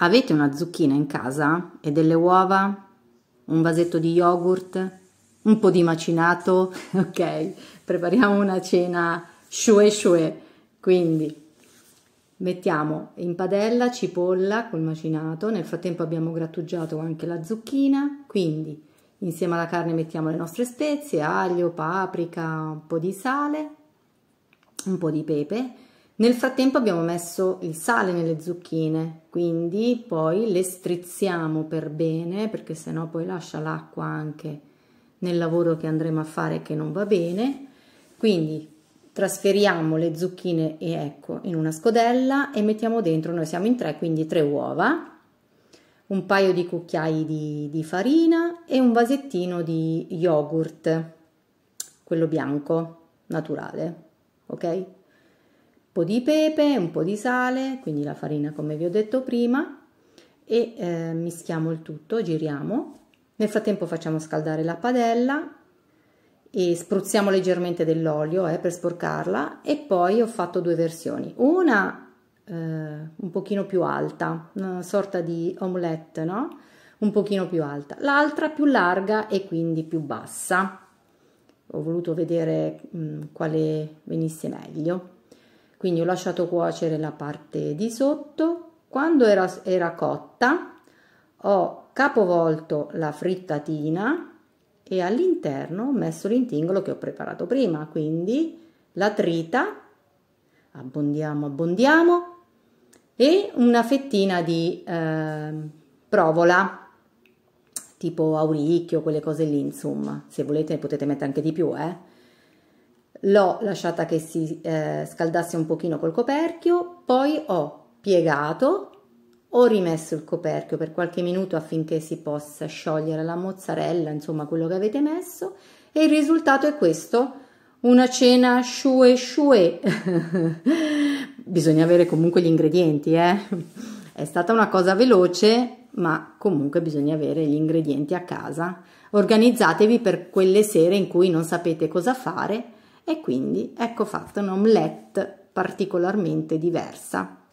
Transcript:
Avete una zucchina in casa e delle uova? Un vasetto di yogurt? Un po' di macinato? Ok, prepariamo una cena shue shue. Quindi mettiamo in padella cipolla col macinato, nel frattempo abbiamo grattugiato anche la zucchina, quindi insieme alla carne mettiamo le nostre spezie, aglio, paprika, un po' di sale, un po' di pepe nel frattempo abbiamo messo il sale nelle zucchine, quindi poi le strizziamo per bene perché sennò poi lascia l'acqua anche nel lavoro che andremo a fare che non va bene. Quindi trasferiamo le zucchine e ecco in una scodella e mettiamo dentro, noi siamo in tre, quindi tre uova, un paio di cucchiai di, di farina e un vasettino di yogurt, quello bianco, naturale, ok? po' di pepe, un po' di sale, quindi la farina come vi ho detto prima e eh, mischiamo il tutto, giriamo. Nel frattempo facciamo scaldare la padella e spruzziamo leggermente dell'olio eh, per sporcarla e poi ho fatto due versioni. Una eh, un pochino più alta, una sorta di omelette, no? Un pochino più alta. L'altra più larga e quindi più bassa. Ho voluto vedere mh, mm, quale venisse meglio. Quindi ho lasciato cuocere la parte di sotto. Quando era, era cotta ho capovolto la frittatina e all'interno ho messo l'intingolo che ho preparato prima, quindi la trita, abbondiamo, abbondiamo, e una fettina di eh, provola, tipo auricchio, quelle cose lì, insomma. Se volete potete mettere anche di più, eh l'ho lasciata che si eh, scaldasse un pochino col coperchio, poi ho piegato, ho rimesso il coperchio per qualche minuto affinché si possa sciogliere la mozzarella, insomma quello che avete messo, e il risultato è questo, una cena shue shue. Bisogna avere comunque gli ingredienti, eh? È stata una cosa veloce, ma comunque bisogna avere gli ingredienti a casa. Organizzatevi per quelle sere in cui non sapete cosa fare e quindi ecco fatta un'omelette particolarmente diversa.